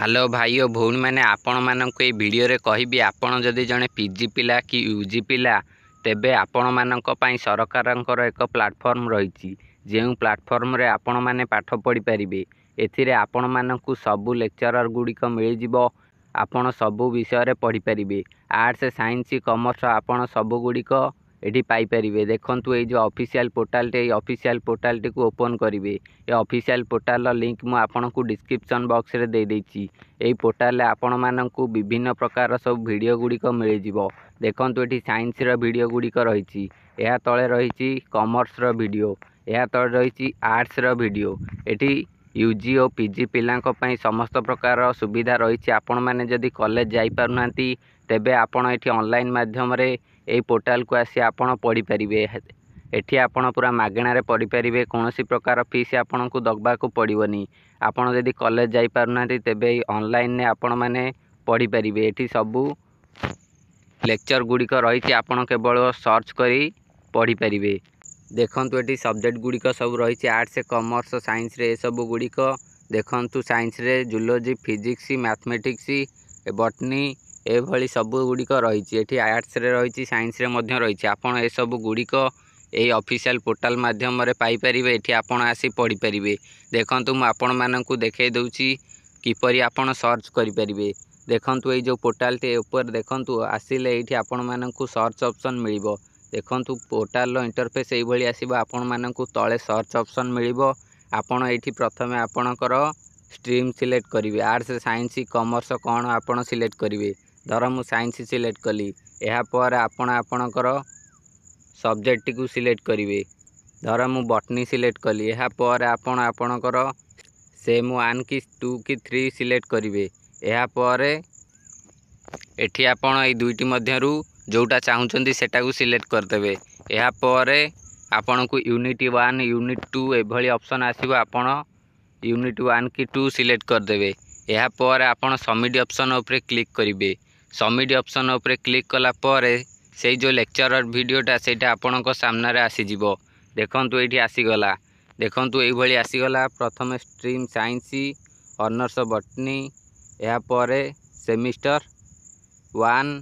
hello ଭାଇ ଓ ଭଉଣୀମାନେ ଆପଣମାନଙ୍କୁ ଏଇ ଭିଡ଼ିଓରେ କହିବି ଆପଣ ଯଦି ଜଣେ ପି ଜି ପିଲା କି ୟୁ ଜି ପିଲା ତେବେ ଆପଣମାନଙ୍କ ପାଇଁ ସରକାରଙ୍କର ଏକ ପ୍ଲାଟଫର୍ମ ରହିଛି ଯେଉଁ ପ୍ଲାଟଫର୍ମରେ ଆପଣମାନେ ପାଠ ପଢ଼ିପାରିବେ ଏଥିରେ ଆପଣମାନଙ୍କୁ ସବୁ ଲେକ୍ଚରର୍ ଗୁଡ଼ିକ ମିଳିଯିବ ଆପଣ ସବୁ ବିଷୟରେ ପଢ଼ିପାରିବେ ଆର୍ଟସ୍ ସାଇନ୍ସ କମର୍ସ ଆପଣ ସବୁଗୁଡ଼ିକ ଏଠି ପାଇପାରିବେ ଦେଖନ୍ତୁ ଏଇ ଯେଉଁ ଅଫିସିଆଲ୍ ପୋର୍ଟାଲ୍ଟି ଏଇ ଅଫିସିଆଲ୍ ପୋର୍ଟାଲ୍ଟିକୁ ଓପନ୍ କରିବେ ଏ ଅଫିସିଆଲ୍ ପୋର୍ଟାଲ୍ର ଲିଙ୍କ୍ ମୁଁ ଆପଣଙ୍କୁ ଡିସ୍କ୍ରିପସନ୍ ବକ୍ସରେ ଦେଇଦେଇଛି ଏହି ପୋର୍ଟାଲ୍ରେ ଆପଣମାନଙ୍କୁ ବିଭିନ୍ନ ପ୍ରକାର ସବୁ ଭିଡ଼ିଓ ଗୁଡ଼ିକ ମିଳିଯିବ ଦେଖନ୍ତୁ ଏଠି ସାଇନ୍ସର ଭିଡ଼ିଓ ଗୁଡ଼ିକ ରହିଛି ଏହା ତଳେ ରହିଛି କମର୍ସର ଭିଡ଼ିଓ ଏହା ତଳେ ରହିଛି ଆର୍ଟ୍ସର ଭିଡ଼ିଓ ଏଠି ୟୁ ଜି ଓ ପିଜି ପିଲାଙ୍କ ପାଇଁ ସମସ୍ତ ପ୍ରକାର ସୁବିଧା ରହିଛି ଆପଣମାନେ ଯଦି କଲେଜ ଯାଇପାରୁନାହାନ୍ତି ତେବେ ଆପଣ ଏଠି ଅନଲାଇନ୍ ମାଧ୍ୟମରେ ଏହି ପୋର୍ଟାଲକୁ ଆସି ଆପଣ ପଢ଼ିପାରିବେ ଏଠି ଆପଣ ପୁରା ମାଗଣାରେ ପଢ଼ିପାରିବେ କୌଣସି ପ୍ରକାର ଫିସ୍ ଆପଣଙ୍କୁ ଦେବାକୁ ପଡ଼ିବନି ଆପଣ ଯଦି କଲେଜ ଯାଇପାରୁନାହାନ୍ତି ତେବେ ଏଇ ଅନଲାଇନ୍ରେ ଆପଣମାନେ ପଢ଼ିପାରିବେ ଏଠି ସବୁ ଲେକ୍ଚର ଗୁଡ଼ିକ ରହିଛି ଆପଣ କେବଳ ସର୍ଚ୍ଚ କରି ପଢ଼ିପାରିବେ ଦେଖନ୍ତୁ ଏଠି ସବଜେକ୍ଟ ଗୁଡ଼ିକ ସବୁ ରହିଛି ଆର୍ଟ୍ସ କମର୍ସ ସାଇନ୍ସରେ ଏସବୁ ଗୁଡ଼ିକ ଦେଖନ୍ତୁ ସାଇନ୍ସରେ ଜୁଲୋଜି ଫିଜିକ୍ସ ମ୍ୟାଥମେଟିକ୍ସ ବଟନି ଏଭଳି ସବୁ ଗୁଡ଼ିକ ରହିଛି ଏଠି ଆର୍ଟ୍ସରେ ରହିଛି ସାଇନ୍ସରେ ମଧ୍ୟ ରହିଛି ଆପଣ ଏସବୁ ଗୁଡ଼ିକ ଏହି ଅଫିସିଆଲ ପୋର୍ଟାଲ ମାଧ୍ୟମରେ ପାଇପାରିବେ ଏଠି ଆପଣ ଆସି ପଢ଼ିପାରିବେ ଦେଖନ୍ତୁ ମୁଁ ଆପଣମାନଙ୍କୁ ଦେଖାଇ ଦେଉଛି କିପରି ଆପଣ ସର୍ଚ୍ଚ କରିପାରିବେ ଦେଖନ୍ତୁ ଏଇ ଯେଉଁ ପୋର୍ଟାଲଟି ଉପରେ ଦେଖନ୍ତୁ ଆସିଲେ ଏଇଠି ଆପଣମାନଙ୍କୁ ସର୍ଚ୍ଚ ଅପସନ୍ ମିଳିବ ଦେଖନ୍ତୁ ପୋର୍ଟାଲର ଇଣ୍ଟରଫେସ୍ ଏଇଭଳି ଆସିବ ଆପଣମାନଙ୍କୁ ତଳେ ସର୍ଚ୍ଚ ଅପସନ୍ ମିଳିବ ଆପଣ ଏଇଠି ପ୍ରଥମେ ଆପଣଙ୍କର ଷ୍ଟ୍ରିମ୍ ସିଲେକ୍ଟ କରିବେ ଆର୍ଟ୍ସ ସାଇନ୍ସ କମର୍ସ କ'ଣ ଆପଣ ସିଲେକ୍ଟ କରିବେ ଧର ମୁଁ ସାଇନ୍ସ ସିଲେକ୍ଟ କଲି ଏହାପରେ ଆପଣ ଆପଣଙ୍କର ସବଜେକ୍ଟଟିକୁ ସିଲେକ୍ଟ କରିବେ ଧର ମୁଁ ବଟନି ସିଲେକ୍ଟ କଲି ଏହାପରେ ଆପଣ ଆପଣଙ୍କର ସେମ୍ ୱାନ୍ କି ଟୁ କି ଥ୍ରୀ ସିଲେକ୍ଟ କରିବେ ଏହାପରେ ଏଠି ଆପଣ ଏଇ ଦୁଇଟି ମଧ୍ୟରୁ ଯେଉଁଟା ଚାହୁଁଛନ୍ତି ସେଟାକୁ ସିଲେକ୍ଟ କରିଦେବେ ଏହାପରେ ଆପଣଙ୍କୁ ୟୁନିଟ୍ ୱାନ୍ ୟୁନିଟ୍ ଟୁ ଏଭଳି ଅପସନ୍ ଆସିବ ଆପଣ ୟୁନିଟ୍ ୱାନ୍ କି ଟୁ ସିଲେକ୍ଟ କରିଦେବେ ଏହାପରେ ଆପଣ ସମିଟ୍ ଅପସନ୍ ଉପରେ କ୍ଲିକ୍ କରିବେ ସମିଟ୍ ଅପସନ୍ ଉପରେ କ୍ଲିକ୍ କଲା ପରେ ସେଇ ଯେଉଁ ଲେକ୍ଚରର ଭିଡ଼ିଓଟା ସେଇଟା ଆପଣଙ୍କ ସାମ୍ନାରେ ଆସିଯିବ ଦେଖନ୍ତୁ ଏଇଠି ଆସିଗଲା ଦେଖନ୍ତୁ ଏଇଭଳି ଆସିଗଲା ପ୍ରଥମେ ଷ୍ଟ୍ରିମ୍ ସାଇନ୍ସ ଅନର୍ସ ବଟନି ଏହାପରେ ସେମିଷ୍ଟର ୱାନ୍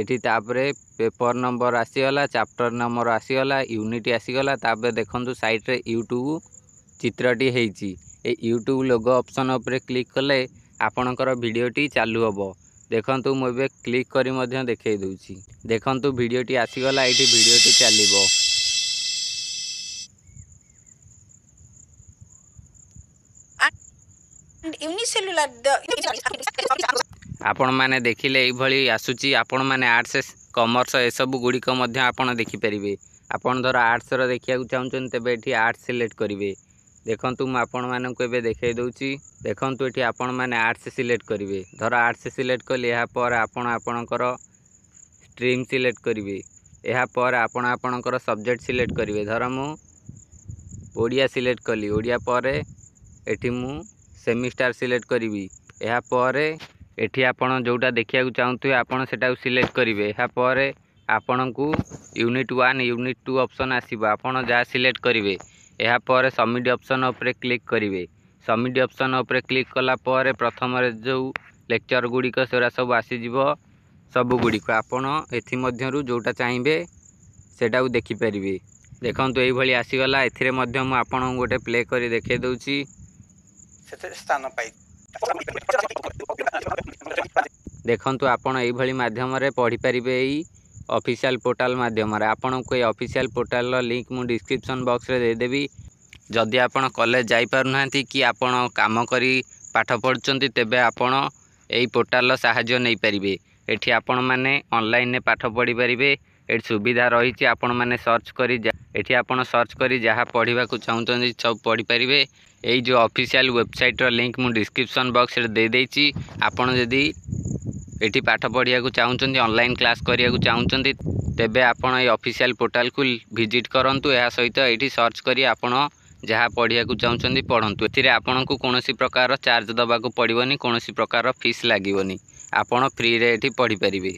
এটি তাপরে পেপর নম্বর আসিଗଲା ଚାପ୍ଟର ନମ୍ବର ଆସିଗଲା ୟୁନିଟ୍ ଆସିଗଲା ତାପରେ ଦେଖନ୍ତୁ ସାଇଟ୍ରେ ୟୁଟ୍ୟୁବ୍ ଚିତ୍ରଟି ହେଇଛି ଏ ୟୁଟ୍ୟୁବ୍ ଲୋଗୋ ଅପସନ୍ ଉପରେ କ୍ଲିକ୍ କଲେ ଆପଣଙ୍କର ଭିଡ଼ିଓଟି ଚାଲୁ ହେବ ଦେଖନ୍ତୁ ମୁଁ ଏବେ କ୍ଲିକ୍ କରି ମଧ୍ୟ ଦେଖାଇ ଦେଉଛି ଦେଖନ୍ତୁ ଭିଡ଼ିଓଟି ଆସିଗଲା ଏଇଠି ଭିଡ଼ିଓଟି ଚାଲିବ unicellular the ଆପଣମାନେ ଦେଖିଲେ ଏଇଭଳି ଆସୁଛି ଆପଣମାନେ ଆର୍ଟ୍ସ କମର୍ସ ଏସବୁ ଗୁଡ଼ିକ ମଧ୍ୟ ଆପଣ ଦେଖିପାରିବେ ଆପଣ ଧର ଆର୍ଟ୍ସର ଦେଖିବାକୁ ଚାହୁଁଛନ୍ତି ତେବେ ଏଠି ଆର୍ଟ୍ସ ସିଲେକ୍ଟ କରିବେ ଦେଖନ୍ତୁ ମୁଁ ଆପଣମାନଙ୍କୁ ଏବେ ଦେଖାଇ ଦେଉଛି ଦେଖନ୍ତୁ ଏଠି ଆପଣମାନେ ଆର୍ଟ୍ସ ସିଲେକ୍ଟ କରିବେ ଧର ଆର୍ଟ୍ସ ସିଲେକ୍ଟ କଲେ ଏହାପରେ ଆପଣ ଆପଣଙ୍କର ଷ୍ଟ୍ରିମ୍ ସିଲେକ୍ଟ କରିବେ ଏହାପରେ ଆପଣ ଆପଣଙ୍କର ସବଜେକ୍ଟ ସିଲେକ୍ଟ କରିବେ ଧର ମୁଁ ଓଡ଼ିଆ ସିଲେକ୍ଟ କଲି ଓଡ଼ିଆ ପରେ ଏଠି ମୁଁ ସେମିଷ୍ଟାର ସିଲେକ୍ଟ କରିବି ଏହାପରେ ଏଠି ଆପଣ ଯେଉଁଟା ଦେଖିବାକୁ ଚାହୁଁଥିବେ ଆପଣ ସେଇଟାକୁ ସିଲେକ୍ଟ କରିବେ ଏହାପରେ ଆପଣଙ୍କୁ unit one unit two option ଆସିବ ଆପଣ ଯାହା ସିଲେକ୍ଟ କରିବେ ଏହାପରେ ସମିଟ୍ ଅପସନ୍ ଉପରେ କ୍ଲିକ୍ କରିବେ ସମିଟ୍ ଅପସନ୍ ଉପରେ କ୍ଲିକ୍ କଲା ପରେ ପ୍ରଥମରେ ଯେଉଁ ଲେକ୍ଚର୍ ଗୁଡ଼ିକ ସେଗୁଡ଼ା ସବୁ ଆସିଯିବ ସବୁଗୁଡ଼ିକ ଆପଣ ଏଥିମଧ୍ୟରୁ ଯେଉଁଟା ଚାହିଁବେ ସେଇଟାକୁ ଦେଖିପାରିବେ ଦେଖନ୍ତୁ ଏଇଭଳି ଆସିଗଲା ଏଥିରେ ମଧ୍ୟ ମୁଁ ଆପଣଙ୍କୁ ଗୋଟେ ପ୍ଲେ କରି ଦେଖାଇ ଦେଉଛି ସେଥିରେ ସ୍ଥାନ ପାଇ ଦେଖନ୍ତୁ ଆପଣ ଏଇଭଳି ମାଧ୍ୟମରେ ପଢ଼ିପାରିବେ ଏଇ ଅଫିସିଆଲ ପୋର୍ଟାଲ ମାଧ୍ୟମରେ ଆପଣଙ୍କୁ ଏଇ ଅଫିସିଆଲ ପୋର୍ଟାଲର ଲିଙ୍କ ମୁଁ ଡିସ୍କ୍ରିପସନ୍ ବକ୍ସରେ ଦେଇଦେବି ଯଦି ଆପଣ କଲେଜ ଯାଇପାରୁନାହାନ୍ତି କି ଆପଣ କାମ କରି ପାଠ ପଢ଼ୁଛନ୍ତି ତେବେ ଆପଣ ଏଇ ପୋର୍ଟାଲର ସାହାଯ୍ୟ ନେଇପାରିବେ ଏଠି ଆପଣମାନେ ଅନଲାଇନ୍ରେ ପାଠ ପଢ଼ିପାରିବେ ଏଠି ସୁବିଧା ରହିଛି ଆପଣମାନେ ସର୍ଚ୍ଚ କରି ଏଠି ଆପଣ ସର୍ଚ୍ଚ କରି ଯାହା ପଢ଼ିବାକୁ ଚାହୁଁଛନ୍ତି ସବୁ ପଢ଼ିପାରିବେ ଏଇ ଯେଉଁ ଅଫିସିଆଲ୍ ୱେବସାଇଟ୍ର ଲିଙ୍କ୍ ମୁଁ ଡିସ୍କ୍ରିପ୍ସନ୍ ବକ୍ସରେ ଦେଇଦେଇଛି ଆପଣ ଯଦି ଏଠି ପାଠ ପଢ଼ିବାକୁ ଚାହୁଁଛନ୍ତି ଅନଲାଇନ୍ କ୍ଲାସ୍ କରିବାକୁ ଚାହୁଁଛନ୍ତି ତେବେ ଆପଣ ଏଇ ଅଫିସିଆଲ୍ ପୋର୍ଟାଲ୍କୁ ଭିଜିଟ୍ କରନ୍ତୁ ଏହା ସହିତ ଏଇଠି ସର୍ଚ୍ଚ କରି ଆପଣ ଯାହା ପଢ଼ିବାକୁ ଚାହୁଁଛନ୍ତି ପଢ଼ନ୍ତୁ ଏଥିରେ ଆପଣଙ୍କୁ କୌଣସି ପ୍ରକାର ଚାର୍ଜ ଦେବାକୁ ପଡ଼ିବନି କୌଣସି ପ୍ରକାର ଫିସ୍ ଲାଗିବନି ଆପଣ ଫ୍ରିରେ ଏଠି ପଢ଼ିପାରିବେ